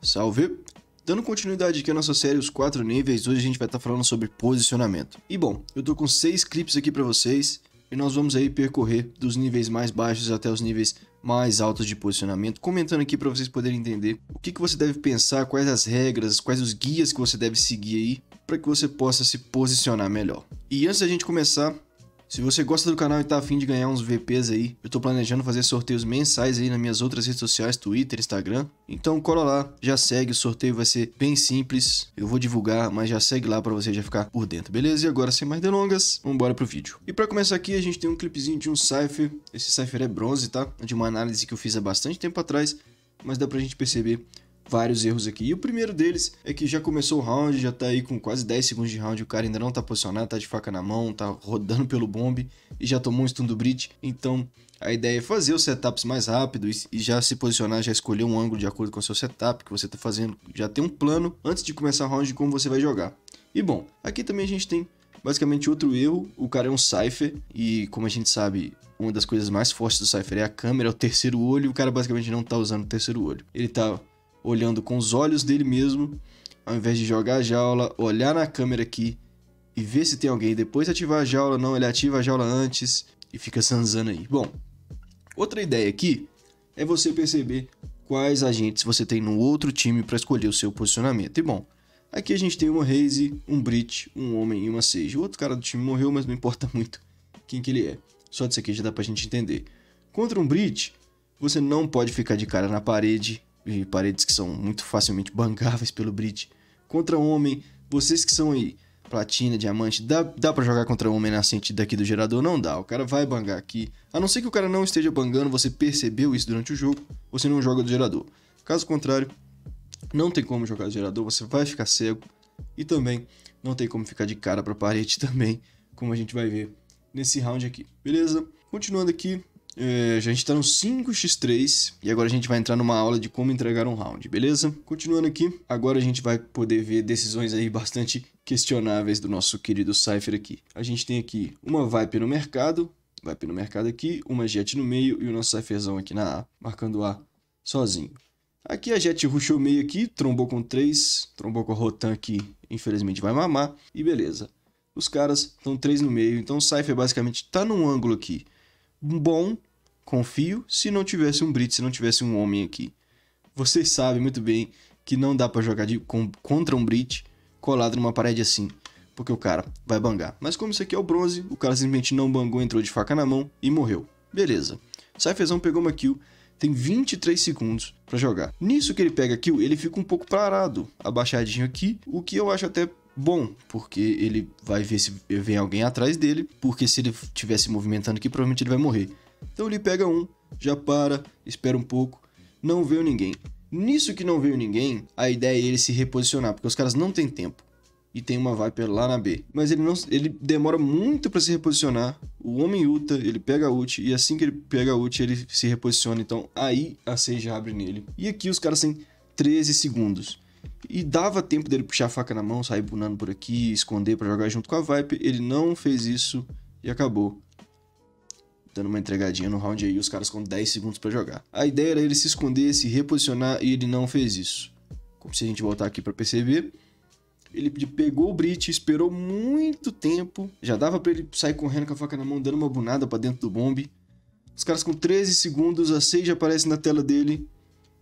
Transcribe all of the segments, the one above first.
Salve! Dando continuidade aqui à nossa série Os 4 Níveis, hoje a gente vai estar tá falando sobre posicionamento. E bom, eu tô com 6 clipes aqui para vocês e nós vamos aí percorrer dos níveis mais baixos até os níveis mais altos de posicionamento, comentando aqui para vocês poderem entender o que, que você deve pensar, quais as regras, quais os guias que você deve seguir aí para que você possa se posicionar melhor. E antes da gente começar, se você gosta do canal e tá afim de ganhar uns VPs aí, eu tô planejando fazer sorteios mensais aí nas minhas outras redes sociais, Twitter, Instagram. Então cola lá, já segue, o sorteio vai ser bem simples. Eu vou divulgar, mas já segue lá para você já ficar por dentro, beleza? E agora, sem mais delongas, vamos embora pro vídeo. E para começar aqui, a gente tem um clipezinho de um cipher. Esse cipher é bronze, tá? De uma análise que eu fiz há bastante tempo atrás, mas dá pra gente perceber vários erros aqui. E o primeiro deles é que já começou o round, já tá aí com quase 10 segundos de round, o cara ainda não tá posicionado, tá de faca na mão, tá rodando pelo bombe e já tomou um stun do Brit. Então, a ideia é fazer os setups mais rápido e já se posicionar, já escolher um ângulo de acordo com o seu setup que você está fazendo, já ter um plano antes de começar o round de como você vai jogar. E bom, aqui também a gente tem basicamente outro erro, o cara é um cipher e como a gente sabe, uma das coisas mais fortes do cipher é a câmera, é o terceiro olho, o cara basicamente não está usando o terceiro olho. Ele está olhando com os olhos dele mesmo, ao invés de jogar a jaula, olhar na câmera aqui e ver se tem alguém. Depois de ativar a jaula, não, ele ativa a jaula antes e fica zanzando aí. Bom, outra ideia aqui é você perceber quais agentes você tem no outro time para escolher o seu posicionamento. E bom, aqui a gente tem uma Raze, um Brit, um Homem e uma Sage. O outro cara do time morreu, mas não importa muito quem que ele é. Só disso aqui já dá pra gente entender. Contra um Brit, você não pode ficar de cara na parede e paredes que são muito facilmente bangáveis pelo bridge. Contra homem, vocês que são aí platina, diamante, dá, dá para jogar contra homem nascente daqui do gerador? Não dá, o cara vai bangar aqui. A não ser que o cara não esteja bangando, você percebeu isso durante o jogo, você não joga do gerador. Caso contrário, não tem como jogar do gerador, você vai ficar cego e também não tem como ficar de cara para parede também, como a gente vai ver nesse round aqui. Beleza? Continuando aqui, é, a gente tá no 5x3 e agora a gente vai entrar numa aula de como entregar um round, beleza? Continuando aqui, agora a gente vai poder ver decisões aí bastante questionáveis do nosso querido Cypher aqui. A gente tem aqui uma VIPE no mercado, VIPE no mercado aqui, uma JET no meio e o nosso Cypherzão aqui na A, marcando A sozinho. Aqui a Jet rushou meio aqui, trombou com 3, trombou com a Rotan aqui, infelizmente vai mamar, e beleza. Os caras estão 3 no meio, então o Cypher basicamente tá num ângulo aqui bom confio se não tivesse um Brit, se não tivesse um homem aqui. Vocês sabem muito bem que não dá para jogar de, com, contra um Brit colado numa parede assim, porque o cara vai bangar. Mas como isso aqui é o bronze, o cara simplesmente não bangou, entrou de faca na mão e morreu. Beleza. Saifezão pegou uma kill, tem 23 segundos para jogar. Nisso que ele pega a kill, ele fica um pouco parado, abaixadinho aqui, o que eu acho até bom, porque ele vai ver se vem alguém atrás dele, porque se ele tivesse movimentando aqui, provavelmente ele vai morrer. Então ele pega um, já para, espera um pouco, não veio ninguém. Nisso que não veio ninguém, a ideia é ele se reposicionar, porque os caras não têm tempo. E tem uma Viper lá na B. Mas ele não ele demora muito para se reposicionar. O homem Uta ele pega a ult, e assim que ele pega a ult, ele se reposiciona. Então aí a 6 já abre nele. E aqui os caras têm 13 segundos. E dava tempo dele puxar a faca na mão, sair bunando por aqui, esconder para jogar junto com a Viper. Ele não fez isso e acabou dando uma entregadinha no round aí, os caras com 10 segundos para jogar. A ideia era ele se esconder, se reposicionar e ele não fez isso. Como se a gente voltar aqui para perceber, ele pegou o Brit, esperou muito tempo, já dava para ele sair correndo com a faca na mão, dando uma bunada para dentro do bombe. Os caras com 13 segundos, a 6 já aparece na tela dele.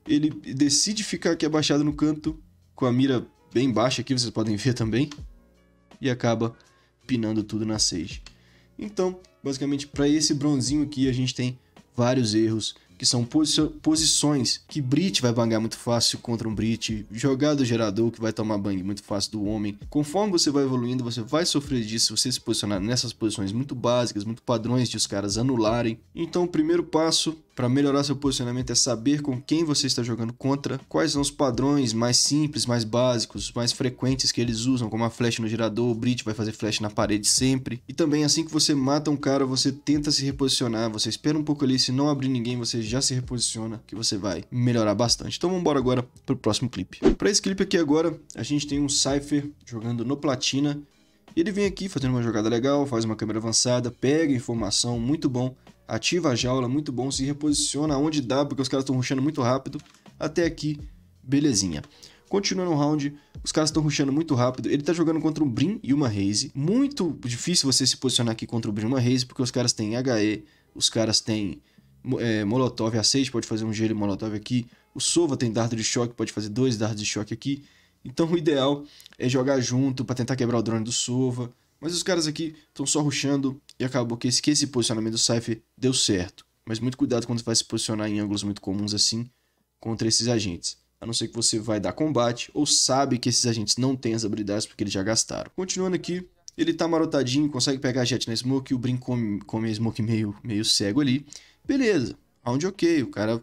Ele decide ficar aqui abaixado no canto, com a mira bem baixa aqui, vocês podem ver também. E acaba pinando tudo na 6. Então, Basicamente, para esse bronzinho aqui, a gente tem vários erros, que são posi posições que Brit vai bangar muito fácil contra um Brit, jogada gerador que vai tomar bang muito fácil do homem. Conforme você vai evoluindo, você vai sofrer disso se você se posicionar nessas posições muito básicas, muito padrões de os caras anularem. Então, o primeiro passo para melhorar seu posicionamento é saber com quem você está jogando contra, quais são os padrões mais simples, mais básicos, mais frequentes que eles usam, como a flash no girador, o Brit vai fazer flash na parede sempre. E também assim que você mata um cara, você tenta se reposicionar, você espera um pouco ali, se não abrir ninguém, você já se reposiciona, que você vai melhorar bastante. Então vamos embora agora pro próximo clipe. Para esse clipe aqui agora, a gente tem um Cypher jogando no platina, e ele vem aqui fazendo uma jogada legal, faz uma câmera avançada, pega informação, muito bom ativa a jaula, muito bom, se reposiciona onde dá, porque os caras estão rushando muito rápido. Até aqui, belezinha. Continuando o round, os caras estão rushando muito rápido. Ele tá jogando contra um Brim e uma Raze. Muito difícil você se posicionar aqui contra o Brim e uma Raze, porque os caras têm HE, os caras têm é, Molotov A6, pode fazer um gelo Molotov aqui. O Sova tem dardo de choque, pode fazer dois dardos de choque aqui. Então o ideal é jogar junto para tentar quebrar o drone do Sova, mas os caras aqui estão só ruxando e acabou que esse, que esse posicionamento do Cypher deu certo. Mas muito cuidado quando você vai se posicionar em ângulos muito comuns assim contra esses agentes. A não ser que você vai dar combate ou sabe que esses agentes não têm as habilidades porque eles já gastaram. Continuando aqui, ele tá marotadinho, consegue pegar a jet na smoke, o Brin come, come a smoke meio, meio cego ali. Beleza, round ok, o cara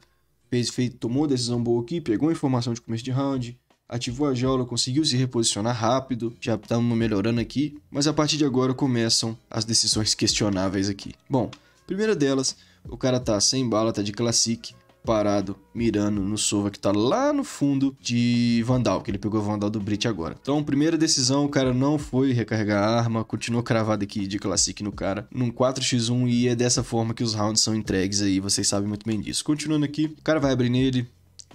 fez, fez, tomou decisão boa aqui, pegou informação de começo de round, ativou a jaula, conseguiu se reposicionar rápido, já estamos melhorando aqui, mas a partir de agora começam as decisões questionáveis aqui. Bom, primeira delas, o cara tá sem bala, tá de classic, parado, mirando no Sova que tá lá no fundo de Vandal, que ele pegou o Vandal do Brit agora. Então, primeira decisão, o cara não foi recarregar a arma, continuou cravado aqui de Classic no cara, num 4x1 e é dessa forma que os rounds são entregues aí, vocês sabem muito bem disso. Continuando aqui, o cara vai abrir nele,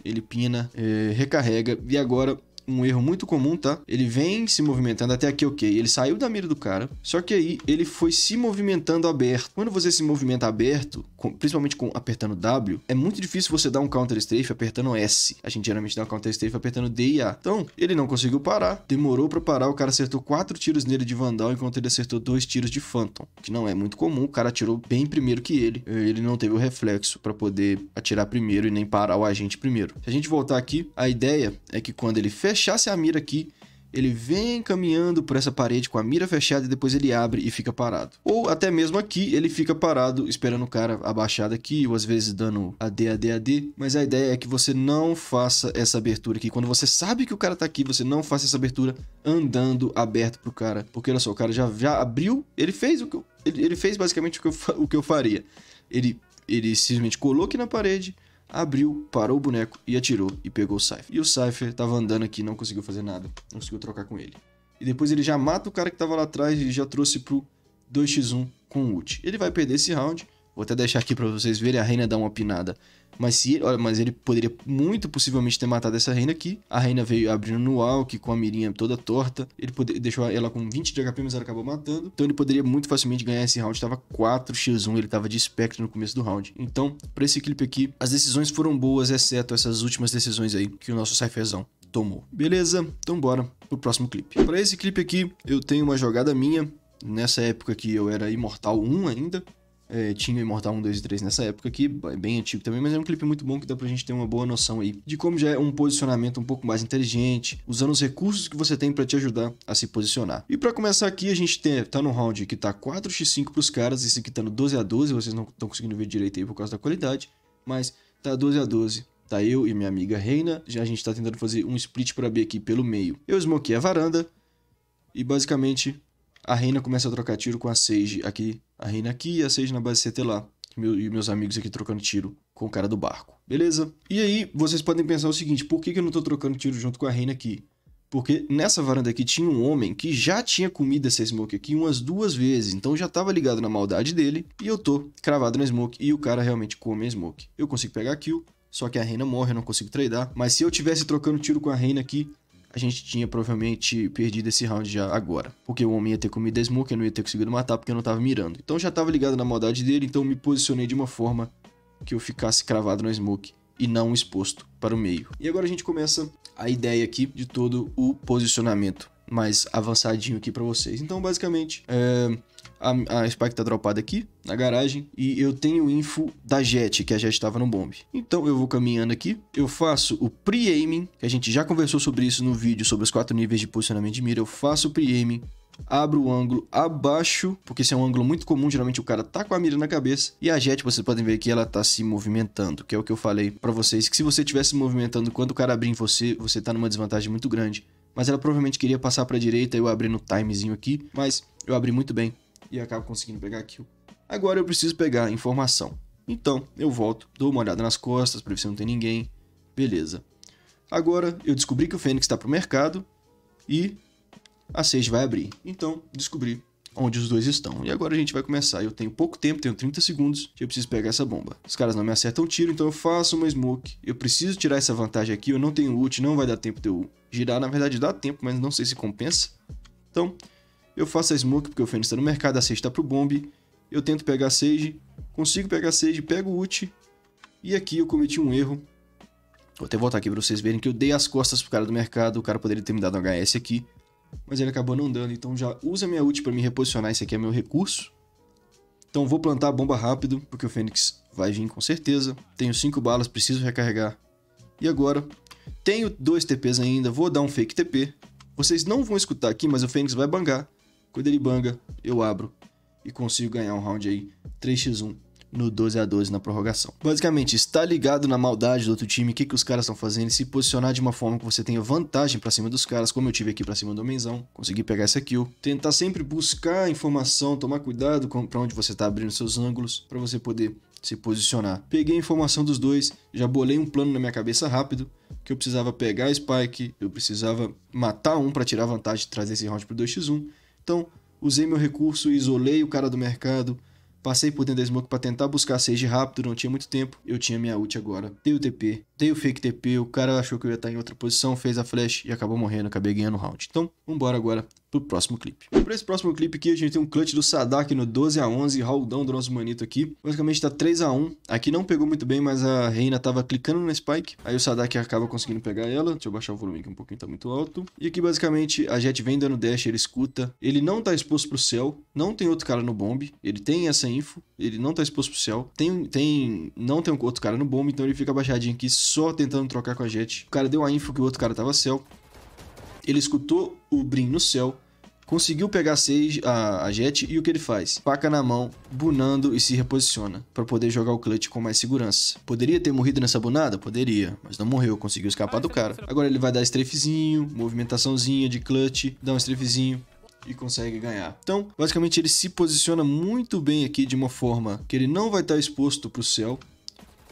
ele pina, é, recarrega e agora um erro muito comum, tá? Ele vem se movimentando até aqui, ok. Ele saiu da mira do cara, só que aí ele foi se movimentando aberto. Quando você se movimenta aberto, com, principalmente com apertando W, é muito difícil você dar um counter strafe apertando S. A gente geralmente dá um counter strafe apertando D e A. Então, ele não conseguiu parar, demorou para parar, o cara acertou quatro tiros nele de Vandal, enquanto ele acertou dois tiros de Phantom, que não é muito comum. O cara atirou bem primeiro que ele. Eh, ele não teve o reflexo para poder atirar primeiro e nem parar o agente primeiro. Se a gente voltar aqui, a ideia é que quando ele fecha fechasse a mira aqui, ele vem caminhando por essa parede com a mira fechada e depois ele abre e fica parado. Ou até mesmo aqui, ele fica parado esperando o cara abaixar aqui ou às vezes dando AD, AD, AD. Mas a ideia é que você não faça essa abertura aqui. Quando você sabe que o cara tá aqui, você não faça essa abertura andando aberto pro cara. Porque olha só, o cara já, já abriu, ele fez o que eu, ele, ele fez basicamente o que eu, o que eu faria. Ele, ele simplesmente colou aqui na parede, abriu, parou o boneco e atirou e pegou o Cypher. E o Cypher tava andando aqui, não conseguiu fazer nada, não conseguiu trocar com ele. E depois ele já mata o cara que tava lá atrás e já trouxe pro 2x1 com o ult. Ele vai perder esse round, Vou até deixar aqui para vocês verem, a reina dá uma pinada. Mas se, olha, mas ele poderia muito possivelmente ter matado essa reina aqui. A reina veio abrindo no walk com a mirinha toda torta. Ele poder, deixou ela com 20 de HP, mas ela acabou matando. Então ele poderia muito facilmente ganhar esse round. Tava 4x1, ele tava de espectro no começo do round. Então, para esse clipe aqui, as decisões foram boas, exceto essas últimas decisões aí que o nosso Cypherzão tomou. Beleza? Então bora pro próximo clipe. Para esse clipe aqui, eu tenho uma jogada minha Nessa época que eu era Imortal 1 ainda, é, tinha Imortal 1, 2 e 3 nessa época aqui, é bem antigo também, mas é um clipe muito bom que dá pra gente ter uma boa noção aí de como já é um posicionamento um pouco mais inteligente, usando os recursos que você tem para te ajudar a se posicionar. E para começar aqui, a gente tem, tá no round que tá 4x5 pros caras, esse aqui tá no 12 a 12 vocês não estão conseguindo ver direito aí por causa da qualidade, mas tá 12 a 12 Tá eu e minha amiga Reina, já a gente tá tentando fazer um split para B aqui pelo meio. Eu smokei a varanda e basicamente a Reina começa a trocar tiro com a Sage aqui. A Reina aqui e a Sage na base CT lá. Meu, e meus amigos aqui trocando tiro com o cara do barco. Beleza? E aí, vocês podem pensar o seguinte, por que, que eu não tô trocando tiro junto com a Reina aqui? Porque nessa varanda aqui tinha um homem que já tinha comido essa smoke aqui umas duas vezes, então já tava ligado na maldade dele, e eu tô cravado na smoke, e o cara realmente come a smoke. Eu consigo pegar a kill, só que a Reina morre, eu não consigo tradar, mas se eu tivesse trocando tiro com a Reina aqui, a gente tinha provavelmente perdido esse round já agora. Porque o homem ia ter comido a smoke, eu não ia ter conseguido matar porque eu não tava mirando. Então já tava ligado na maldade dele, então me posicionei de uma forma que eu ficasse cravado na smoke e não exposto para o meio. E agora a gente começa a ideia aqui de todo o posicionamento mais avançadinho aqui para vocês. Então, basicamente, é, a, a Spike tá dropada aqui na garagem e eu tenho info da Jet, que a Jet estava no bomb. Então eu vou caminhando aqui, eu faço o pre-aiming, que a gente já conversou sobre isso no vídeo sobre os quatro níveis de posicionamento de mira, eu faço o pre-aiming, abro o ângulo abaixo, porque esse é um ângulo muito comum, geralmente o cara tá com a mira na cabeça, e a jet, vocês podem ver que ela tá se movimentando, que é o que eu falei para vocês, que se você estivesse movimentando quando o cara abrir em você, você tá numa desvantagem muito grande. Mas ela provavelmente queria passar para direita, eu abri no timezinho aqui, mas eu abri muito bem e acabo conseguindo pegar aquilo. Agora eu preciso pegar informação. Então, eu volto, dou uma olhada nas costas para ver se não tem ninguém. Beleza. Agora, eu descobri que o Fênix está pro mercado e a Sage vai abrir. Então, descobri onde os dois estão. E agora a gente vai começar. Eu tenho pouco tempo, tenho 30 segundos, eu preciso pegar essa bomba. Os caras não me acertam o tiro, então eu faço uma smoke. Eu preciso tirar essa vantagem aqui, eu não tenho ult, não vai dar tempo de eu girar. Na verdade dá tempo, mas não sei se compensa. Então, eu faço a smoke porque o Fênix tá no mercado, a Sage tá pro bomb. Eu tento pegar a Sage, consigo pegar a Sage, pego o ult. E aqui eu cometi um erro. Vou até voltar aqui pra vocês verem que eu dei as costas pro cara do mercado. O cara poderia ter me dado um HS aqui. Mas ele acabou não dando, então já usa minha ult pra me reposicionar. Esse aqui é meu recurso. Então vou plantar a bomba rápido, porque o Fênix vai vir com certeza. Tenho 5 balas, preciso recarregar. E agora, tenho 2 TPs ainda, vou dar um fake TP. Vocês não vão escutar aqui, mas o Fênix vai bangar. Quando ele banga, eu abro e consigo ganhar um round aí 3x1 no 12 a 12 na prorrogação. Basicamente, está ligado na maldade do outro time, o que, que os caras estão fazendo, se posicionar de uma forma que você tenha vantagem para cima dos caras, como eu tive aqui para cima do Menzão, consegui pegar essa kill. Tentar sempre buscar informação, tomar cuidado para onde você está abrindo seus ângulos, para você poder se posicionar. Peguei a informação dos dois, já bolei um plano na minha cabeça rápido, que eu precisava pegar a Spike, eu precisava matar um para tirar vantagem e trazer esse round pro 2x1, então, usei meu recurso, isolei o cara do mercado, passei por dentro da smoke para tentar buscar seja rápido, não tinha muito tempo. Eu tinha minha ult agora, dei o TP dei o fake TP, o cara achou que eu ia estar em outra posição, fez a flash e acabou morrendo, acabei ganhando o round. Então, vambora agora pro próximo clipe. Para esse próximo clipe aqui, a gente tem um clutch do Sadak no 12 a 11 roundão do nosso manito aqui. Basicamente tá 3 a 1 Aqui não pegou muito bem, mas a Reina tava clicando no spike. Aí o Sadak acaba conseguindo pegar ela. Deixa eu baixar o volume aqui um pouquinho, tá muito alto. E aqui, basicamente, a Jet vem dando dash, ele escuta. Ele não tá exposto pro céu, não tem outro cara no bomb. Ele tem essa info, ele não tá exposto pro céu. Tem, tem, não tem outro cara no bomb, então ele fica baixadinho aqui só tentando trocar com a gente. O cara deu a info que o outro cara tava céu. Ele escutou o Brim no céu, conseguiu pegar seis, a, a Jet e o que ele faz? Paca na mão, bunando e se reposiciona para poder jogar o clutch com mais segurança. Poderia ter morrido nessa bunada? Poderia, mas não morreu, conseguiu escapar do cara. Agora ele vai dar strafezinho, movimentaçãozinha de clutch, dá um strafezinho e consegue ganhar. Então, basicamente ele se posiciona muito bem aqui de uma forma que ele não vai estar exposto para o céu,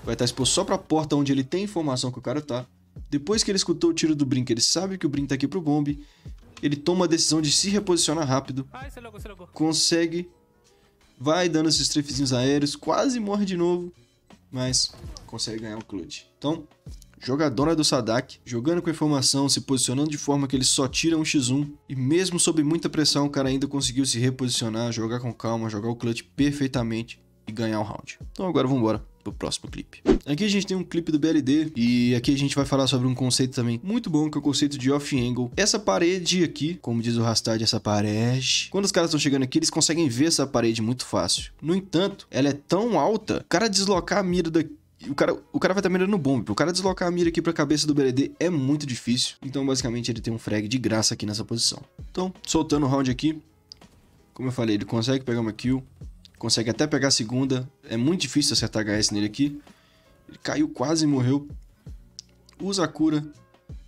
vai estar exposto só pra porta onde ele tem informação que o cara tá. Depois que ele escutou o tiro do Brink, ele sabe que o Brink tá aqui pro bombe. Ele toma a decisão de se reposicionar rápido. É é consegue. Vai dando esses trefezinhos aéreos, quase morre de novo, mas consegue ganhar o clutch. Então, jogadora do Sadak, jogando com informação, se posicionando de forma que ele só tira um x1, e mesmo sob muita pressão, o cara ainda conseguiu se reposicionar, jogar com calma, jogar o clutch perfeitamente e ganhar o round. Então agora vamos embora pro próximo clipe. Aqui a gente tem um clipe do BLD e aqui a gente vai falar sobre um conceito também muito bom, que é o conceito de off-angle. Essa parede aqui, como diz o Rastad, essa parede... Quando os caras estão chegando aqui, eles conseguem ver essa parede muito fácil. No entanto, ela é tão alta, o cara deslocar a mira daqui o cara, o cara vai estar tá mirando no bombe. O cara deslocar a mira aqui pra cabeça do BLD é muito difícil. Então, basicamente, ele tem um frag de graça aqui nessa posição. Então, soltando o round aqui. Como eu falei, ele consegue pegar uma kill. Consegue até pegar a segunda. É muito difícil acertar HS nele aqui. Ele caiu, quase morreu. Usa a cura.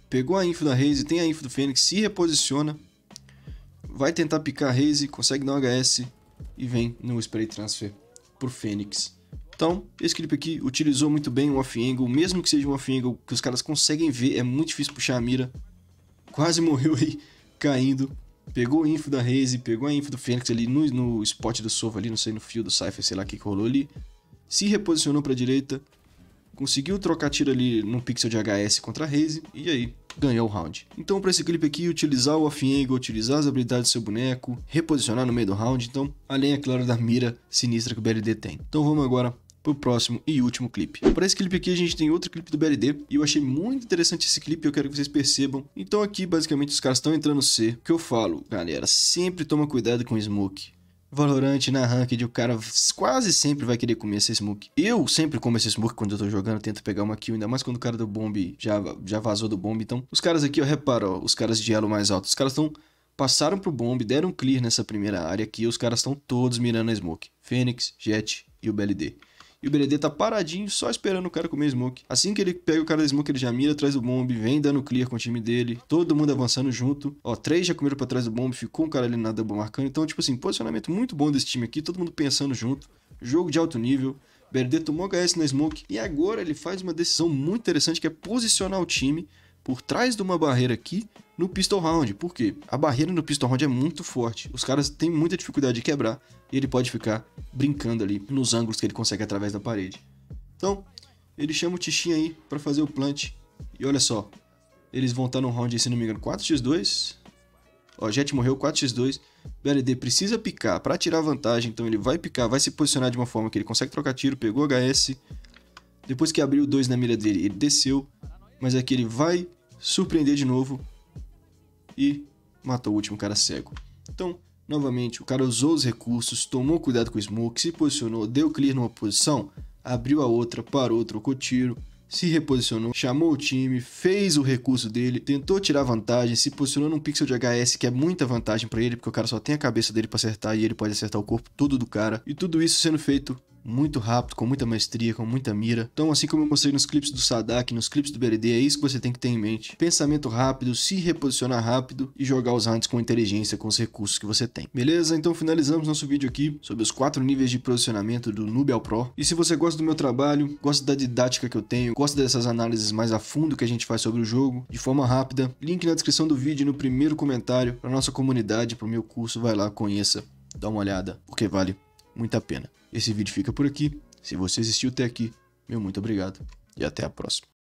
Pegou a info da Raze, tem a info do Fênix, se reposiciona. Vai tentar picar a Raze, consegue dar um HS e vem no spray transfer pro Fênix. Então, esse clipe aqui utilizou muito bem o off-angle, mesmo que seja um off-angle que os caras conseguem ver, é muito difícil puxar a mira. Quase morreu aí, caindo. Pegou o info da Raze, pegou a info do Fênix ali no, no spot do Sova ali, não sei, no fio do Cypher, sei lá o que, que rolou ali. Se reposicionou pra direita, conseguiu trocar tiro ali num pixel de HS contra a Raze, e aí ganhou o round. Então para esse clipe aqui, utilizar o off-angle, utilizar as habilidades do seu boneco, reposicionar no meio do round, então, além, é claro, da mira sinistra que o BLD tem. Então vamos agora pro próximo e último clipe. Para esse clipe aqui, a gente tem outro clipe do BLD, e eu achei muito interessante esse clipe, eu quero que vocês percebam. Então aqui, basicamente, os caras estão entrando no C. O que eu falo, galera, sempre toma cuidado com o Smoke. Valorante na ranked, o cara quase sempre vai querer comer esse smoke. Eu sempre como esse smoke quando eu tô jogando, tento pegar uma kill, ainda mais quando o cara do bomb já, já vazou do bomb. Então, os caras aqui, ó, repara, ó, os caras de elo mais alto, os caras estão passaram pro bomb, deram clear nessa primeira área aqui, os caras estão todos mirando a smoke. Fênix, Jet e o BLD. E o BDD tá paradinho, só esperando o cara comer smoke. Assim que ele pega o cara da smoke, ele já mira atrás do bomb, vem dando clear com o time dele. Todo mundo avançando junto. Ó, três já comeram pra trás do bomb, ficou um cara ali na double marcando. Então, tipo assim, posicionamento muito bom desse time aqui, todo mundo pensando junto. Jogo de alto nível. BRD tomou HS na Smoke e agora ele faz uma decisão muito interessante que é posicionar o time por trás de uma barreira aqui no pistol round, porque a barreira no pistol round é muito forte, os caras têm muita dificuldade de quebrar e ele pode ficar brincando ali nos ângulos que ele consegue através da parede. Então, ele chama o Tichinha aí para fazer o plant e olha só, eles vão estar no round, se não me engano, 4x2. Ó, Jet morreu 4x2. BLD precisa picar para tirar vantagem, então ele vai picar, vai se posicionar de uma forma que ele consegue trocar tiro, pegou HS. Depois que abriu 2 na mira dele, ele desceu, mas aqui ele vai surpreender de novo e matou o último cara cego. Então, novamente, o cara usou os recursos, tomou cuidado com o smoke, se posicionou, deu clear numa posição, abriu a outra, parou, trocou tiro, se reposicionou, chamou o time, fez o recurso dele, tentou tirar vantagem, se posicionou num pixel de HS que é muita vantagem para ele, porque o cara só tem a cabeça dele para acertar e ele pode acertar o corpo todo do cara. E tudo isso sendo feito muito rápido, com muita maestria, com muita mira. Então, assim como eu mostrei nos clipes do Sadak, nos clipes do BRD, é isso que você tem que ter em mente. Pensamento rápido, se reposicionar rápido e jogar os hunts com inteligência, com os recursos que você tem. Beleza? Então finalizamos nosso vídeo aqui sobre os quatro níveis de posicionamento do Nubel Pro. E se você gosta do meu trabalho, gosta da didática que eu tenho, gosta dessas análises mais a fundo que a gente faz sobre o jogo, de forma rápida, link na descrição do vídeo e no primeiro comentário para nossa comunidade, para o meu curso, vai lá, conheça, dá uma olhada, porque vale muito a pena. Esse vídeo fica por aqui. Se você assistiu até aqui, meu muito obrigado e até a próxima.